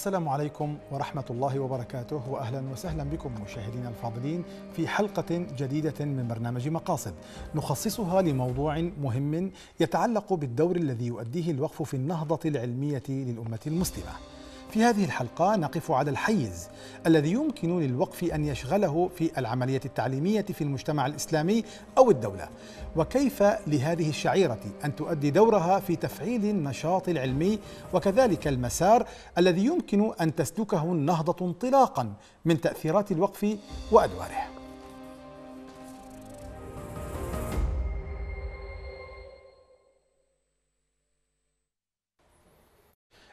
السلام عليكم ورحمة الله وبركاته وأهلا وسهلا بكم مشاهدينا الفاضلين في حلقة جديدة من برنامج مقاصد نخصصها لموضوع مهم يتعلق بالدور الذي يؤديه الوقف في النهضة العلمية للأمة المسلمة في هذه الحلقة نقف على الحيز الذي يمكن للوقف أن يشغله في العملية التعليمية في المجتمع الإسلامي أو الدولة وكيف لهذه الشعيرة أن تؤدي دورها في تفعيل النشاط العلمي وكذلك المسار الذي يمكن أن تسلكه النهضة انطلاقا من تأثيرات الوقف وأدواره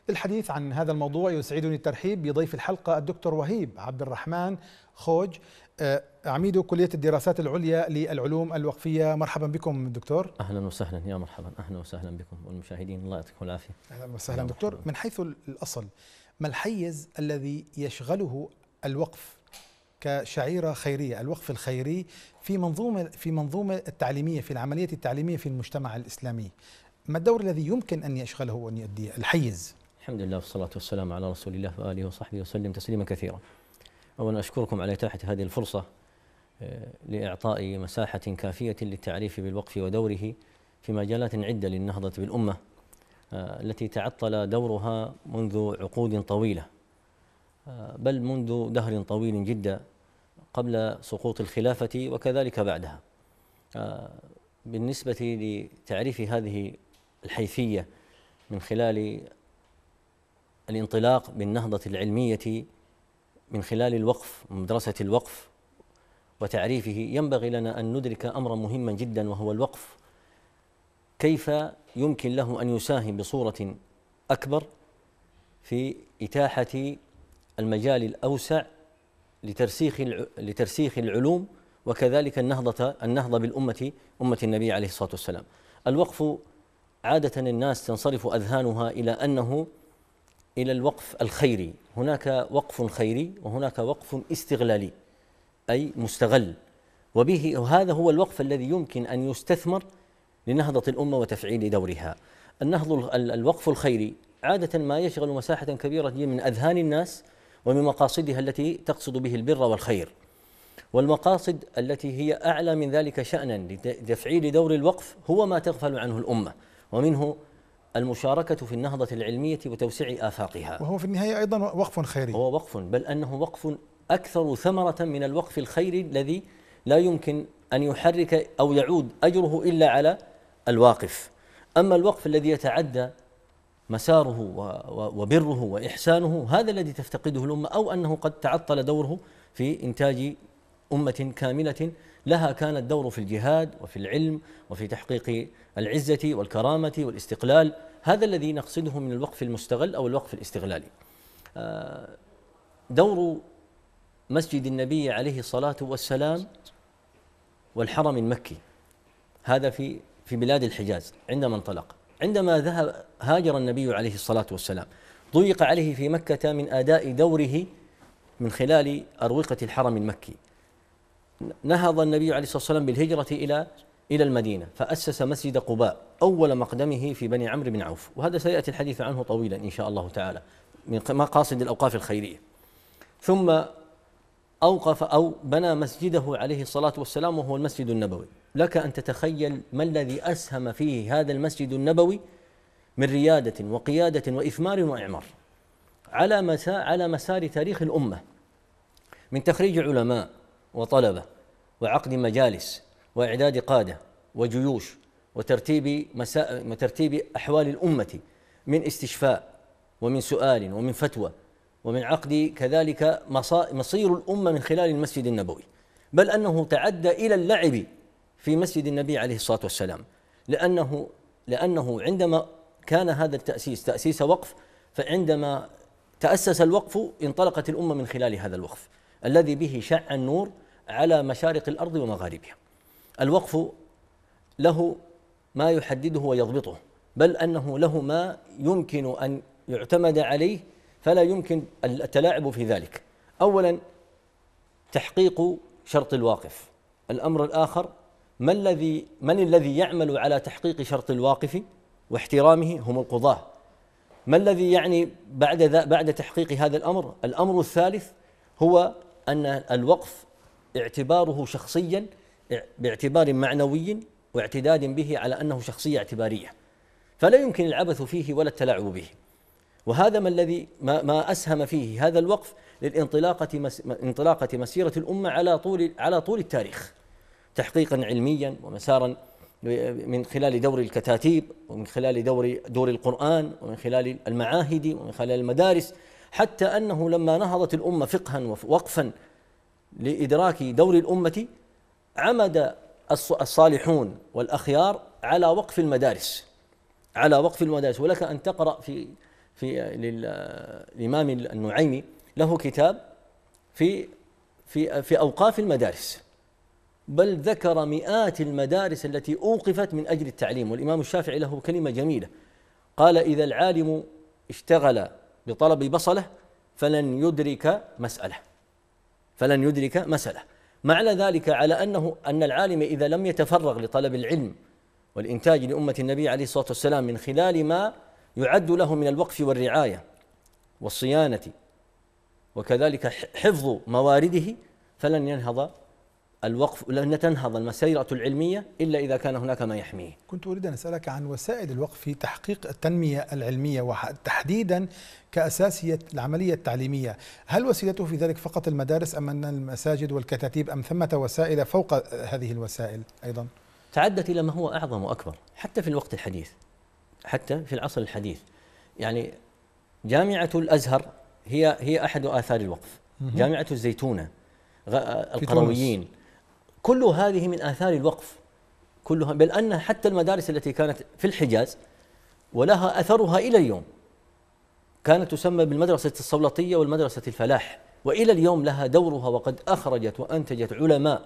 للحديث عن هذا الموضوع يسعدني الترحيب بضيف الحلقة الدكتور وهيب عبد الرحمن خوج آه، عميد كلية الدراسات العليا للعلوم الوقفية مرحبا بكم دكتور أهلا وسهلا يا مرحبا أهلا وسهلا بكم والمشاهدين الله يعطيكم العافية أهلا وسهلا أهلا دكتور مرحباً. من حيث الأصل ما الحيز الذي يشغله الوقف كشعيرة خيرية الوقف الخيري في منظومة في منظومة التعليمية في العملية التعليمية في المجتمع الإسلامي ما الدور الذي يمكن أن يشغله وأن يؤديه الحيز الحمد لله والصلاة والسلام على رسول الله وآله وصحبه وسلم تسليما كثيرا أولا أشكركم على إتاحة هذه الفرصة آه، لإعطاء مساحة كافية للتعريف بالوقف ودوره في مجالات عدة للنهضة بالأمة آه، التي تعطل دورها منذ عقود طويلة آه، بل منذ دهر طويل جدا قبل سقوط الخلافة وكذلك بعدها بالنسبة لتعريف هذه الحيثية من خلال الانطلاق بالنهضة العلمية من خلال الوقف مدرسة الوقف وتعريفه ينبغي لنا أن ندرك أمرا مهما جدا وهو الوقف كيف يمكن له أن يساهم بصورة أكبر في إتاحة المجال الأوسع لترسيخ لترسيخ العلوم وكذلك النهضة النهضة بالأمة أمة النبي عليه الصلاة والسلام الوقف عادة الناس تنصرف أذهانها إلى أنه الى الوقف الخيري هناك وقف خيري وهناك وقف استغلالي اي مستغل وبه وهذا هو الوقف الذي يمكن ان يستثمر لنهضه الامه وتفعيل دورها النهض الوقف الخيري عاده ما يشغل مساحه كبيره من اذهان الناس ومن مقاصدها التي تقصد به البر والخير والمقاصد التي هي اعلى من ذلك شانا لتفعيل دور الوقف هو ما تغفل عنه الامه ومنه المشاركة في النهضة العلمية وتوسيع آفاقها وهو في النهاية أيضا وقف خيري هو وقف بل أنه وقف أكثر ثمرة من الوقف الخيري الذي لا يمكن أن يحرك أو يعود أجره إلا على الواقف أما الوقف الذي يتعدى مساره وبره وإحسانه هذا الذي تفتقده الأمة أو أنه قد تعطل دوره في إنتاج أمة كاملة لها كان الدور في الجهاد وفي العلم وفي تحقيق العزة والكرامة والاستقلال هذا الذي نقصده من الوقف المستغل أو الوقف الاستغلالي آه، دور مسجد النبي عليه الصلاة والسلام والحرم المكي هذا في في بلاد الحجاز عندما انطلق عندما ذهب هاجر النبي عليه الصلاة والسلام ضيق عليه في مكة من أداء دوره من خلال أروقة الحرم المكي نهض النبي عليه الصلاة والسلام بالهجرة إلى إلى المدينة فأسس مسجد قباء أول مقدمه في بني عمرو بن عوف وهذا سيأتي الحديث عنه طويلا إن شاء الله تعالى من مقاصد الأوقاف الخيرية ثم أوقف أو بنى مسجده عليه الصلاة والسلام وهو المسجد النبوي لك أن تتخيل ما الذي أسهم فيه هذا المسجد النبوي من ريادة وقيادة وإثمار وإعمار على مسار على مسار تاريخ الأمة من تخريج علماء وطلبه وعقد مجالس واعداد قاده وجيوش وترتيب مساء وترتيب احوال الامه من استشفاء ومن سؤال ومن فتوى ومن عقد كذلك مصير الامه من خلال المسجد النبوي بل انه تعدى الى اللعب في مسجد النبي عليه الصلاه والسلام لانه لانه عندما كان هذا التاسيس تاسيس وقف فعندما تاسس الوقف انطلقت الامه من خلال هذا الوقف الذي به شع النور على مشارق الارض ومغاربها. الوقف له ما يحدده ويضبطه، بل انه له ما يمكن ان يعتمد عليه فلا يمكن التلاعب في ذلك. اولا تحقيق شرط الواقف. الامر الاخر ما الذي من الذي يعمل على تحقيق شرط الواقف واحترامه هم القضاه. ما الذي يعني بعد بعد تحقيق هذا الامر؟ الامر الثالث هو ان الوقف اعتباره شخصيا باعتبار معنوي واعتداد به على انه شخصيه اعتباريه فلا يمكن العبث فيه ولا التلاعب به وهذا ما الذي ما, ما اسهم فيه هذا الوقف للانطلاقه مس انطلاقه مسيره الامه على طول على طول التاريخ تحقيقا علميا ومسارا من خلال دور الكتاتيب ومن خلال دور دور القرآن ومن خلال المعاهد ومن خلال المدارس حتى أنه لما نهضت الأمة فقها ووقفا لإدراك دور الأمة عمد الصالحون والأخيار على وقف المدارس على وقف المدارس ولك أن تقرأ في في للإمام النعيمي له كتاب في في في أوقاف المدارس بل ذكر مئات المدارس التي أوقفت من أجل التعليم والإمام الشافعي له كلمة جميلة قال إذا العالم اشتغل بطلب بصله فلن يدرك مسأله فلن يدرك مسألة معنى ذلك على أنه أن العالم إذا لم يتفرغ لطلب العلم والإنتاج لأمة النبي عليه الصلاة والسلام من خلال ما يعد له من الوقف والرعاية والصيانة وكذلك حفظ موارده فلن ينهض الوقف لن تنهض المسيرة العلمية إلا إذا كان هناك ما يحميه كنت أريد أن أسألك عن وسائل الوقف في تحقيق التنمية العلمية وتحديدا كأساسية العملية التعليمية هل وسيلته في ذلك فقط المدارس أم أن المساجد والكتاتيب أم ثمة وسائل فوق هذه الوسائل أيضا تعدت إلى ما هو أعظم وأكبر حتى في الوقت الحديث حتى في العصر الحديث يعني جامعة الأزهر هي هي أحد آثار الوقف جامعة الزيتونة القرويين كل هذه من آثار الوقف كلها بل أن حتى المدارس التي كانت في الحجاز ولها أثرها إلى اليوم كانت تسمى بالمدرسة الصولطية والمدرسة الفلاح وإلى اليوم لها دورها وقد أخرجت وأنتجت علماء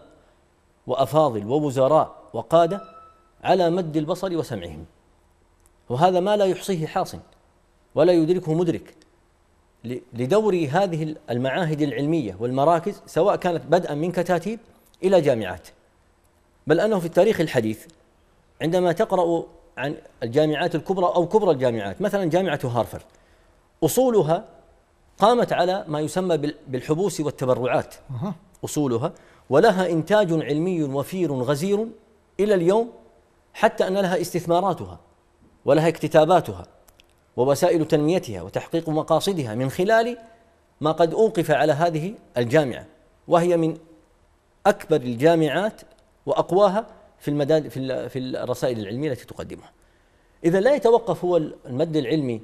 وأفاضل ووزراء وقادة على مد البصر وسمعهم وهذا ما لا يحصيه حاصن ولا يدركه مدرك لدور هذه المعاهد العلمية والمراكز سواء كانت بدءا من كتاتيب إلى جامعات بل أنه في التاريخ الحديث عندما تقرأ عن الجامعات الكبرى أو كبرى الجامعات مثلا جامعة هارفرد أصولها قامت على ما يسمى بالحبوس والتبرعات أصولها ولها إنتاج علمي وفير غزير إلى اليوم حتى أن لها استثماراتها ولها اكتتاباتها ووسائل تنميتها وتحقيق مقاصدها من خلال ما قد أوقف على هذه الجامعة وهي من اكبر الجامعات واقواها في المداد في في الرسائل العلميه التي تقدمها. اذا لا يتوقف هو المد العلمي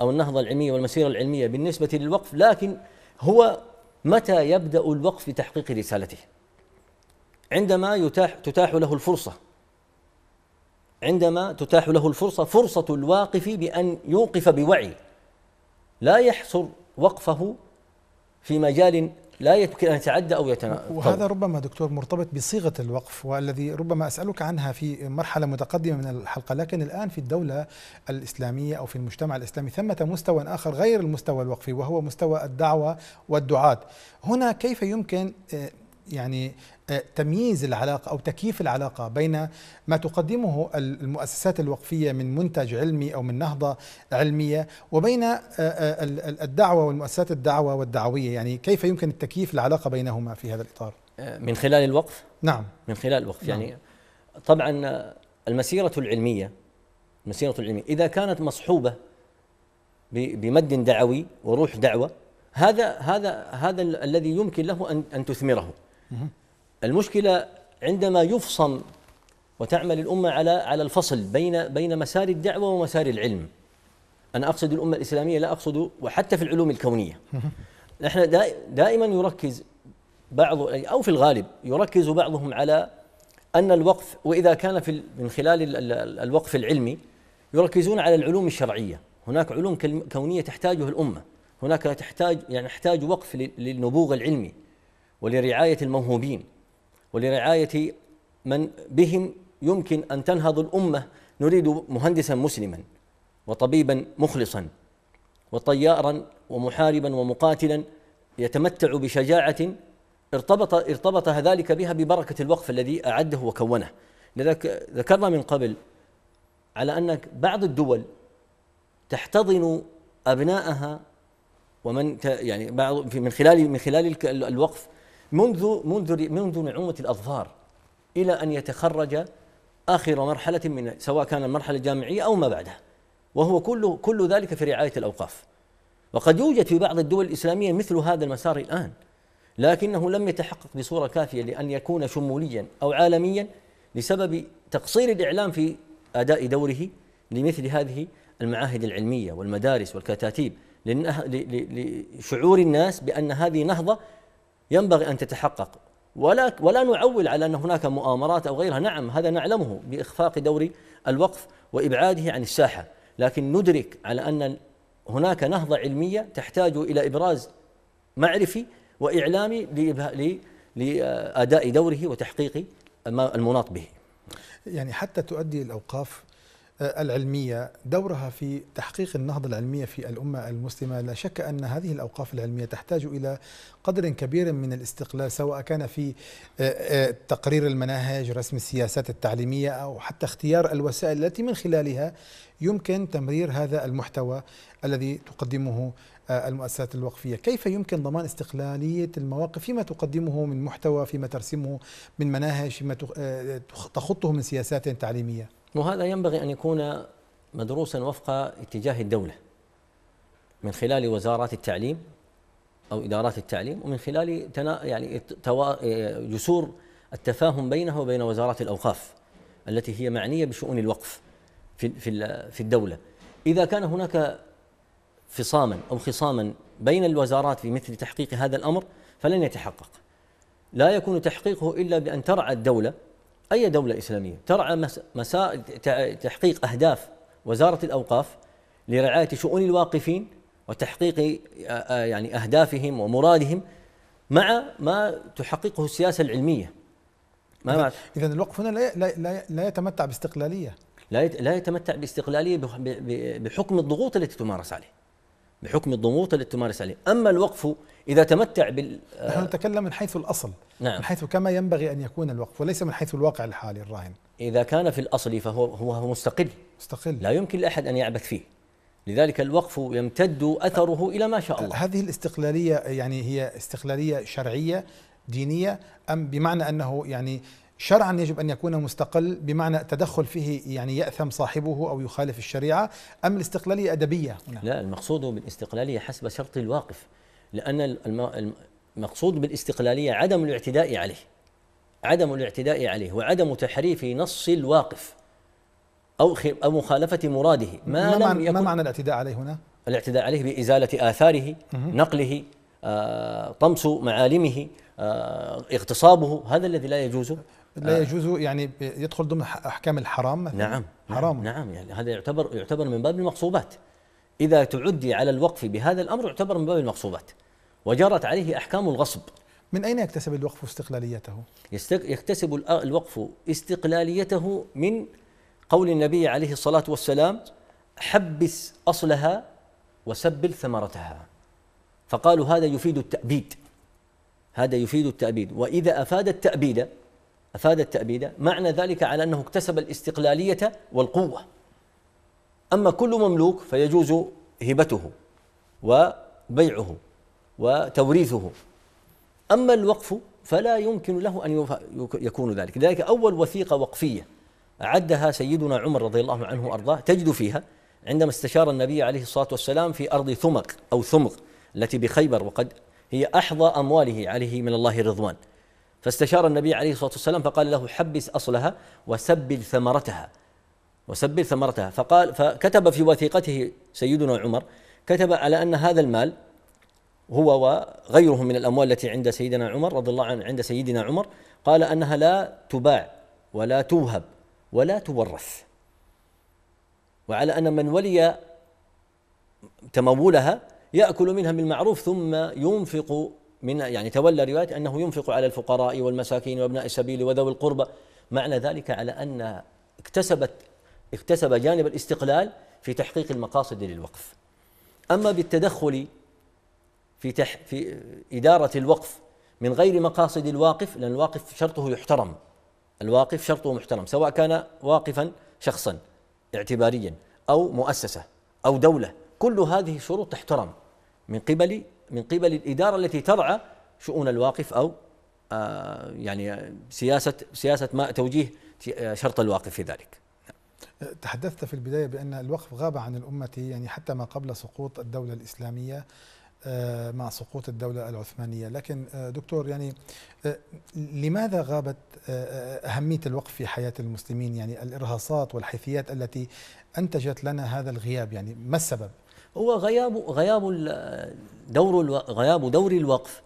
او النهضه العلميه والمسيره العلميه بالنسبه للوقف لكن هو متى يبدا الوقف بتحقيق رسالته؟ عندما يتاح تتاح له الفرصه عندما تتاح له الفرصه فرصه الواقف بان يوقف بوعي لا يحصر وقفه في مجال لا يمكن أن يتعدى أو يتنا وهذا ربما دكتور مرتبط بصيغة الوقف والذي ربما أسألك عنها في مرحلة متقدمة من الحلقة لكن الآن في الدولة الإسلامية أو في المجتمع الإسلامي ثمة مستوى آخر غير المستوى الوقفي وهو مستوى الدعوة والدعاة هنا كيف يمكن آه، يعني آه، تمييز العلاقة أو تكييف العلاقة بين ما تقدمه المؤسسات الوقفية من منتج علمي أو من نهضة علمية وبين آه، آه، الدعوة والمؤسسات الدعوة والدعوية يعني كيف يمكن التكييف العلاقة بينهما في هذا الإطار من خلال الوقف؟ نعم من خلال الوقف نعم. يعني طبعا المسيرة العلمية المسيرة العلمية إذا كانت مصحوبة بمد دعوي وروح دعوة هذا هذا هذا الذي يمكن له أن أن تثمره المشكلة عندما يفصم وتعمل الأمة على على الفصل بين بين مسار الدعوة ومسار العلم أنا أقصد الأمة الإسلامية لا أقصد وحتى في العلوم الكونية نحن دائما يركز بعض أو في الغالب يركز بعضهم على أن الوقف وإذا كان في من خلال الوقف العلمي يركزون على العلوم الشرعية هناك علوم كونية تحتاجها الأمة هناك تحتاج يعني نحتاج وقف للنبوغ العلمي ولرعاية الموهوبين ولرعاية من بهم يمكن أن تنهض الأمة نريد مهندسا مسلما وطبيبا مخلصا وطيارا ومحاربا ومقاتلا يتمتع بشجاعة ارتبط ارتبط ذلك بها ببركة الوقف الذي أعده وكونه لذلك ذكرنا من قبل على أن بعض الدول تحتضن أبنائها ومن يعني بعض من خلال من خلال الوقف منذ منذ منذ نعومه الاظفار الى ان يتخرج اخر مرحله من سواء كان المرحله الجامعيه او ما بعدها وهو كل كل ذلك في رعايه الاوقاف وقد يوجد في بعض الدول الاسلاميه مثل هذا المسار الان لكنه لم يتحقق بصوره كافيه لان يكون شموليا او عالميا لسبب تقصير الاعلام في اداء دوره لمثل هذه المعاهد العلميه والمدارس والكتاتيب لشعور الناس بان هذه نهضه ينبغي أن تتحقق ولا ولا نعول على أن هناك مؤامرات أو غيرها نعم هذا نعلمه بإخفاق دور الوقف وإبعاده عن الساحة لكن ندرك على أن هناك نهضة علمية تحتاج إلى إبراز معرفي وإعلامي لأداء دوره وتحقيق المناط به يعني حتى تؤدي الأوقاف العلمية دورها في تحقيق النهضة العلمية في الأمة المسلمة لا شك أن هذه الأوقاف العلمية تحتاج إلى قدر كبير من الاستقلال سواء كان في آه، آه، تقرير المناهج رسم السياسات التعليمية أو حتى اختيار الوسائل التي من خلالها يمكن تمرير هذا المحتوى الذي تقدمه آه، المؤسسات الوقفية كيف يمكن ضمان استقلالية المواقف فيما تقدمه من محتوى فيما ترسمه من مناهج فيما تخطه من سياسات تعليمية وهذا ينبغي أن يكون مدروسا وفق اتجاه الدولة من خلال وزارات التعليم أو إدارات التعليم ومن خلال تنا يعني توا جسور التفاهم بينها وبين وزارات الأوقاف التي هي معنية بشؤون الوقف في في في الدولة إذا كان هناك فصاما أو خصاما بين الوزارات في مثل تحقيق هذا الأمر فلن يتحقق لا يكون تحقيقه إلا بأن ترعى الدولة أي دولة إسلامية ترعى مساء تحقيق أهداف وزارة الأوقاف لرعاية شؤون الواقفين وتحقيق يعني أهدافهم ومرادهم مع ما تحققه السياسة العلمية ما إذا الوقف هنا لا لا لا يتمتع باستقلالية لا لا يتمتع باستقلالية بحكم الضغوط التي تمارس عليه بحكم الضغوط التي تمارس عليه أما الوقف إذا تمتع بال آه، نحن نتكلم من حيث الأصل نعم. من حيث كما ينبغي أن يكون الوقف وليس من حيث الواقع الحالي الراهن إذا كان في الأصل فهو هو مستقل مستقل لا يمكن لأحد أن يعبث فيه لذلك الوقف يمتد أثره إلى ما شاء الله هذه الاستقلالية يعني هي استقلالية شرعية دينية أم بمعنى أنه يعني شرعا يجب أن يكون مستقل بمعنى تدخل فيه يعني يأثم صاحبه أو يخالف الشريعة أم الاستقلالية أدبية هنا؟ لا المقصود بالاستقلالية حسب شرط الواقف لأن المقصود بالاستقلالية عدم الاعتداء عليه عدم الاعتداء عليه وعدم تحريف نص الواقف أو أو مخالفة مراده ما, ما لم يكن ما معنى الاعتداء عليه هنا؟ الاعتداء عليه بإزالة آثاره نقله آه، طمس معالمه آه، اغتصابه هذا الذي لا يجوز لا آه. يجوز يعني يدخل ضمن احكام الحرام مثلا نعم،, نعم حرام نعم يعني هذا يعتبر يعتبر من باب المقصوبات اذا تعدي على الوقف بهذا الامر يعتبر من باب المقصوبات وجرت عليه احكام الغصب من اين يكتسب الوقف استقلاليته يكتسب الوقف استقلاليته من قول النبي عليه الصلاه والسلام حبس اصلها وسبل ثمرتها فقالوا هذا يفيد التابيد هذا يفيد التابيد واذا افاد التابيد أفاد التأبيد معنى ذلك على أنه اكتسب الاستقلالية والقوة أما كل مملوك فيجوز هبته وبيعه وتوريثه أما الوقف فلا يمكن له أن يكون ذلك لذلك أول وثيقة وقفية أعدها سيدنا عمر رضي الله عنه وأرضاه تجد فيها عندما استشار النبي عليه الصلاة والسلام في أرض ثمق أو ثمق التي بخيبر وقد هي أحظى أمواله عليه من الله رضوان فاستشار النبي عليه الصلاه والسلام فقال له حبس اصلها وسبل ثمرتها وسبل ثمرتها فقال فكتب في وثيقته سيدنا عمر كتب على ان هذا المال هو وغيره من الاموال التي عند سيدنا عمر رضي الله عنه عند سيدنا عمر قال انها لا تباع ولا توهب ولا تورث وعلى ان من ولي تمولها ياكل منها بالمعروف ثم ينفق من يعني تولى رواية أنه ينفق على الفقراء والمساكين وابناء السبيل وذوي القربى معنى ذلك على أن اكتسبت اكتسب جانب الاستقلال في تحقيق المقاصد للوقف أما بالتدخل في, تح في إدارة الوقف من غير مقاصد الواقف لأن الواقف شرطه يحترم الواقف شرطه محترم سواء كان واقفا شخصا اعتباريا أو مؤسسة أو دولة كل هذه الشروط تحترم من قبل من قبل الإدارة التي ترعى شؤون الواقف أو آه، يعني سياسة سياسة ما توجيه شرط الواقف في ذلك تحدثت في البداية بأن الوقف غاب عن الأمة يعني حتى ما قبل سقوط الدولة الإسلامية آه، مع سقوط الدولة العثمانية لكن آه، دكتور يعني لماذا غابت أهمية الوقف في حياة المسلمين يعني الإرهاصات والحيثيات التي أنتجت لنا هذا الغياب يعني ما السبب هو غياب غياب دور غياب دور الوقف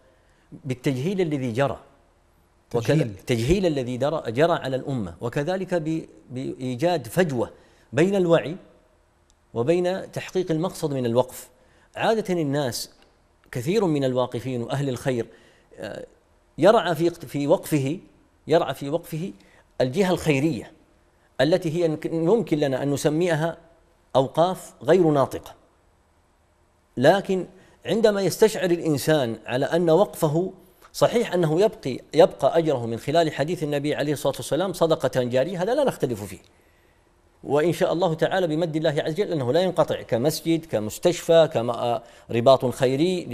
بالتجهيل الذي جرى تجهيل. التجهيل الذي جرى على الأمة وكذلك بإيجاد فجوة بين الوعي وبين تحقيق المقصد من الوقف عادة الناس كثير من الواقفين وأهل الخير آه، يرعى في في وقفه يرعى في وقفه الجهة الخيرية التي هي يمكن لنا أن نسميها أوقاف غير ناطقة لكن عندما يستشعر الانسان على ان وقفه صحيح انه يبقي يبقى اجره من خلال حديث النبي عليه الصلاه والسلام صدقه جاريه هذا لا نختلف فيه. وان شاء الله تعالى بمد الله عز وجل انه لا ينقطع كمسجد كمستشفى كرباط آه، خيري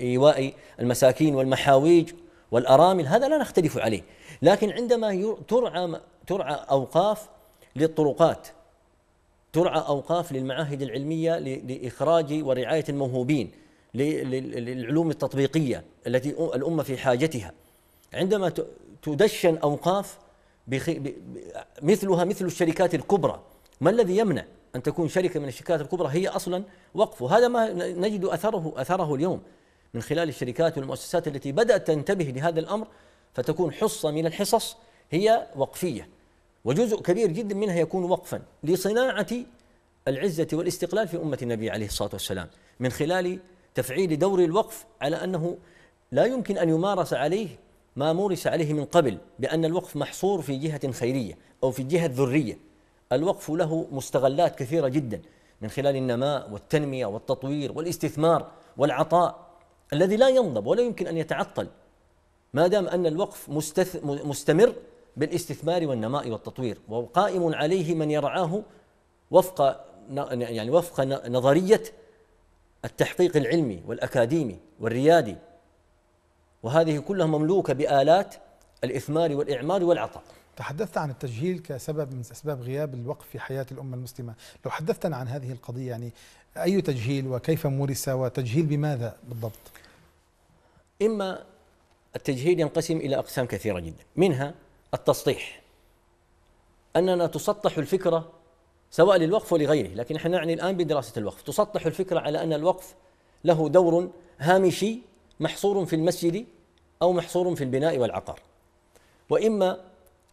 لايواء المساكين والمحاويج والارامل هذا لا نختلف عليه، لكن عندما ترعى ترعى اوقاف للطرقات ترعى أوقاف للمعاهد العلمية لإخراج ورعاية الموهوبين للعلوم التطبيقية التي الأمة في حاجتها عندما تدشن أوقاف مثلها مثل الشركات الكبرى ما الذي يمنع أن تكون شركة من الشركات الكبرى هي أصلا وقف وهذا ما نجد أثره أثره اليوم من خلال الشركات والمؤسسات التي بدأت تنتبه لهذا الأمر فتكون حصة من الحصص هي وقفية وجزء كبير جدا منها يكون وقفا لصناعة العزة والاستقلال في أمة النبي عليه الصلاة والسلام من خلال تفعيل دور الوقف على أنه لا يمكن أن يمارس عليه ما مورس عليه من قبل بأن الوقف محصور في جهة خيرية أو في جهة ذرية الوقف له مستغلات كثيرة جدا من خلال النماء والتنمية والتطوير والاستثمار والعطاء الذي لا ينضب ولا يمكن أن يتعطل ما دام أن الوقف مستث مستمر بالاستثمار والنماء والتطوير وقائم عليه من يرعاه وفق يعني وفق نظريه التحقيق العلمي والاكاديمي والريادي وهذه كلها مملوكه بالات الاثمار والاعمار والعطاء تحدثت عن التجهيل كسبب من اسباب غياب الوقف في حياه الامه المسلمه، لو حدثتنا عن هذه القضيه يعني اي تجهيل وكيف مورس وتجهيل بماذا بالضبط؟ اما التجهيل ينقسم الى اقسام كثيره جدا، منها التسطيح أننا تسطح الفكرة سواء للوقف ولغيره لكن نحن نعني الآن بدراسة الوقف تسطح الفكرة على أن الوقف له دور هامشي محصور في المسجد أو محصور في البناء والعقار وإما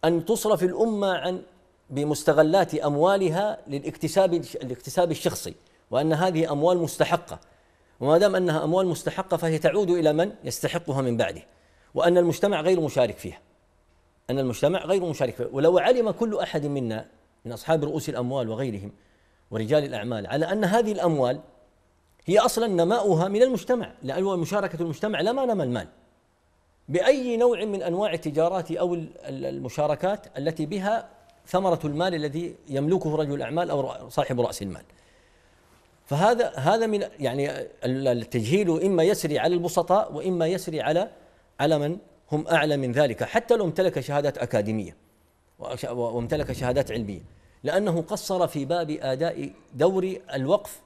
أن تصرف الأمة عن بمستغلات أموالها للاكتساب الاكتساب الشخصي وأن هذه أموال مستحقة وما دام أنها أموال مستحقة فهي تعود إلى من يستحقها من بعده وأن المجتمع غير مشارك فيها أن المجتمع غير مشارك فيه ولو علم كل أحد منا من أصحاب رؤوس الأموال وغيرهم ورجال الأعمال على أن هذه الأموال هي أصلا نماؤها من المجتمع لأن مشاركة المجتمع لما نما المال بأي نوع من أنواع التجارات أو المشاركات التي بها ثمرة المال الذي يملكه رجل الأعمال أو صاحب رأس المال فهذا هذا من يعني التجهيل إما يسري على البسطاء وإما يسري على على من هم أعلى من ذلك حتى لو امتلك شهادات أكاديمية وامتلك شهادات علمية لأنه قصر في باب آداء دور الوقف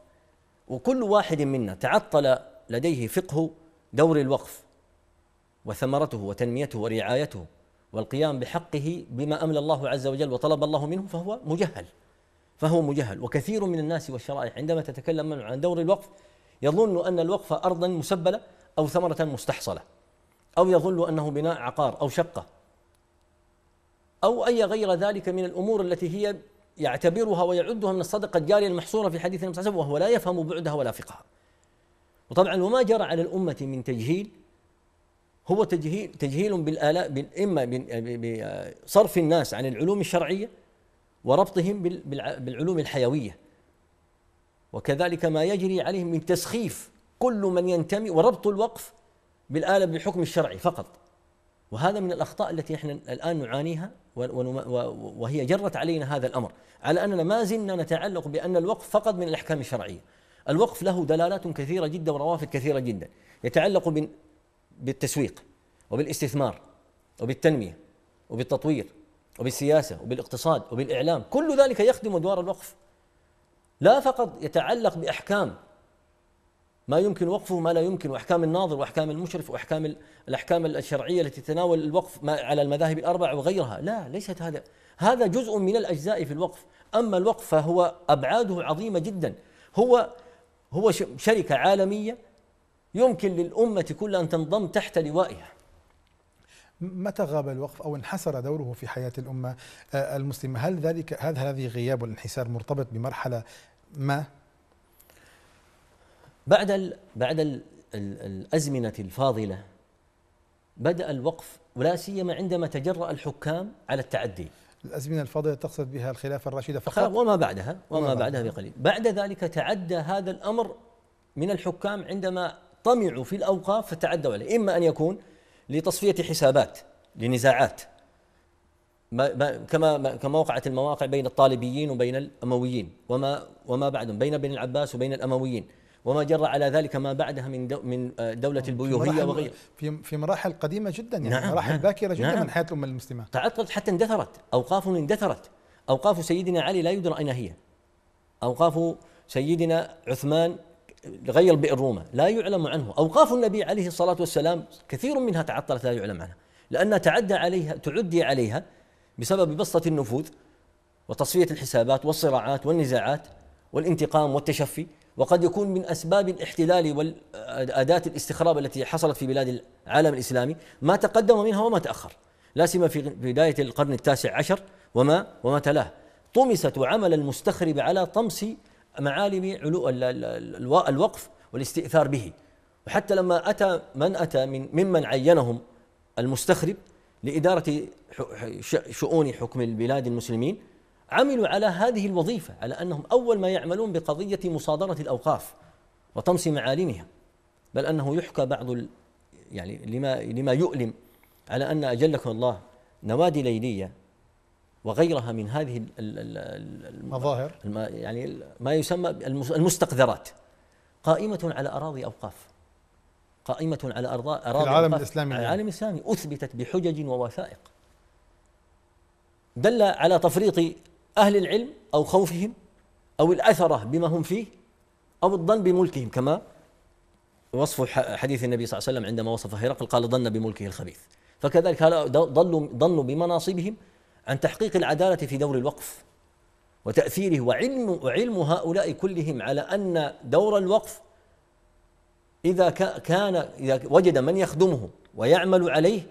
وكل واحد منا تعطل لديه فقه دور الوقف وثمرته وتنميته ورعايته والقيام بحقه بما املى الله عز وجل وطلب الله منه فهو مجهل فهو مجهل وكثير من الناس والشرائح عندما تتكلم عن دور الوقف يظن ان الوقف ارضا مسبله او ثمره مستحصله أو يظن أنه بناء عقار أو شقة أو أي غير ذلك من الأمور التي هي يعتبرها ويعدها من الصدقة الجارية المحصورة في حديث النبي صلى الله عليه وسلم وهو لا يفهم بعدها ولا فقهها وطبعا وما جرى على الأمة من تجهيل هو تجهيل تجهيل بالآلاء إما بصرف الناس عن العلوم الشرعية وربطهم بالعلوم الحيوية وكذلك ما يجري عليهم من تسخيف كل من ينتمي وربط الوقف بالآلة بالحكم الشرعي فقط وهذا من الأخطاء التي نحن الآن نعانيها وهي جرت علينا هذا الأمر على أننا ما زلنا نتعلق بأن الوقف فقط من الأحكام الشرعية الوقف له دلالات كثيرة جدا وروافد كثيرة جدا يتعلق بالتسويق وبالاستثمار وبالتنمية وبالتطوير وبالسياسة وبالاقتصاد وبالإعلام كل ذلك يخدم أدوار الوقف لا فقط يتعلق بأحكام ما يمكن وقفه ما لا يمكن واحكام الناظر واحكام المشرف واحكام الاحكام الشرعيه التي تتناول الوقف على المذاهب الاربع وغيرها لا ليست هذا هذا جزء من الاجزاء في الوقف اما الوقف فهو ابعاده عظيمه جدا هو هو شركه عالميه يمكن للامه كلها ان تنضم تحت لوائها متى غاب الوقف او انحسر دوره في حياه الامه آه، المسلمه؟ هل ذلك هذا هذه غياب والانحسار مرتبط بمرحله ما بعد ال بعد الـ الازمنه الفاضله بدا الوقف ولا سيما عندما تجرأ الحكام على التعدي الازمنه الفاضله تقصد بها الخلافه الراشده فقط وما بعدها وما, وما بعدها بقليل بعد ذلك تعدى هذا الامر من الحكام عندما طمعوا في الاوقاف فتعدوا عليه اما ان يكون لتصفيه حسابات لنزاعات ما ما كما ما كما وقعت المواقع بين الطالبيين وبين الامويين وما وما بعدهم بين بني العباس وبين الامويين وما جرى على ذلك ما بعدها من دو من آه، دولة البيوهية وغيرها في في مراحل قديمة جدا يعني نعم مراحل نعم باكرة جدا نعم من حياة الأمة المسلمة تعطلت حتى اندثرت أوقاف اندثرت أوقاف سيدنا علي لا يدرى أين هي أوقاف سيدنا عثمان غير بئر روما لا يعلم عنه أوقاف النبي عليه الصلاة والسلام كثير منها تعطلت لا يعلم عنها لأنها تعدى عليها تعدي عليها بسبب بسطة النفوذ وتصفية الحسابات والصراعات والنزاعات والانتقام والتشفي وقد يكون من اسباب الاحتلال واداه الاستخراب التي حصلت في بلاد العالم الاسلامي ما تقدم منها وما تاخر لا سيما في بدايه القرن التاسع عشر وما وما تلاه طمست وعمل المستخرب على طمس معالم علو الوقف والاستئثار به وحتى لما اتى من اتى من ممن عينهم المستخرب لاداره شؤون حكم البلاد المسلمين عملوا على هذه الوظيفة على أنهم أول ما يعملون بقضية مصادرة الأوقاف وطمس معالمها بل أنه يحكى بعض يعني لما لما يؤلم على أن أجلكم الله نوادي ليلية وغيرها من هذه المظاهر يعني ما يسمى المستقذرات قائمة على أراضي أوقاف قائمة على أراضي العالم أوقاف الإسلامي العالم الإسلامي أثبتت بحجج ووثائق دل على تفريط أهل العلم أو خوفهم أو الأثرة بما هم فيه أو الظن بملكهم كما وصف حديث النبي صلى الله عليه وسلم عندما وصف هرقل قال ظن بملكه الخبيث فكذلك ضلوا ضلوا بمناصبهم عن تحقيق العدالة في دور الوقف وتأثيره وعلم وعلم هؤلاء كلهم على أن دور الوقف إذا كان إذا وجد من يخدمه ويعمل عليه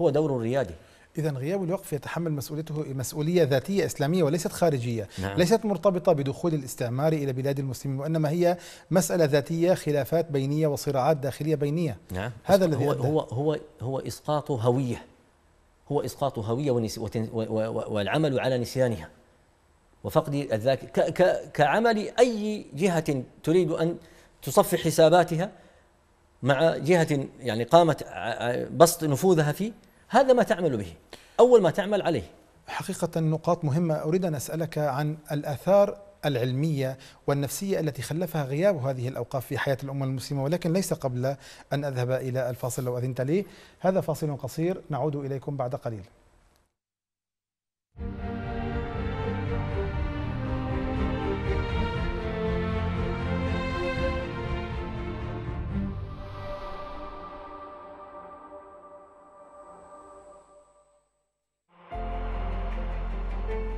هو دور ريادي إذا غياب الوقف يتحمل مسؤوليته مسؤولية ذاتية إسلامية وليست خارجية نعم. ليست مرتبطة بدخول الاستعمار إلى بلاد المسلمين وإنما هي مسألة ذاتية خلافات بينية وصراعات داخلية بينية نعم. هذا الذي هو, هو هو هو إسقاط هوية هو إسقاط هوية ونس والعمل على نسيانها وفقد الذاكرة كعمل أي جهة تريد أن تصفح حساباتها مع جهة يعني قامت بسط نفوذها فيه هذا ما تعمل به أول ما تعمل عليه حقيقة نقاط مهمة أريد أن أسألك عن الآثار العلمية والنفسية التي خلفها غياب هذه الأوقاف في حياة الأمة المسلمة ولكن ليس قبل أن أذهب إلى الفاصل لو أذنت لي هذا فاصل قصير نعود إليكم بعد قليل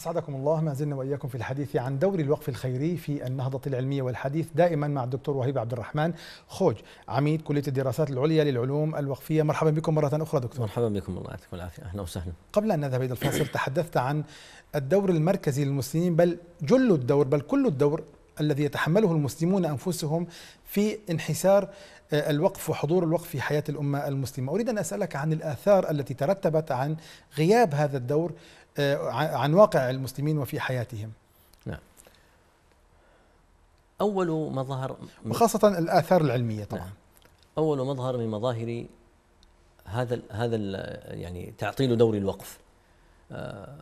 أسعدكم الله ما زلنا وإياكم في الحديث عن دور الوقف الخيري في النهضة العلمية والحديث دائما مع الدكتور وهيب عبد الرحمن خوج عميد كلية الدراسات العليا للعلوم الوقفية مرحبا بكم مرة أخرى دكتور مرحبا بكم الله يعطيكم العافية أهلا وسهلا قبل أن نذهب إلى الفاصل تحدثت عن الدور المركزي للمسلمين بل جل الدور بل كل الدور الذي يتحمله المسلمون أنفسهم في انحسار آه، الوقف وحضور الوقف في حياة الأمة المسلمة أريد أن أسألك عن الآثار التي ترتبت عن غياب هذا الدور آه، عن واقع المسلمين وفي حياتهم نعم أول مظهر وخاصة الآثار العلمية طبعا نعم. أول مظهر من مظاهر هذا الـ هذا الـ يعني تعطيل دور الوقف آه،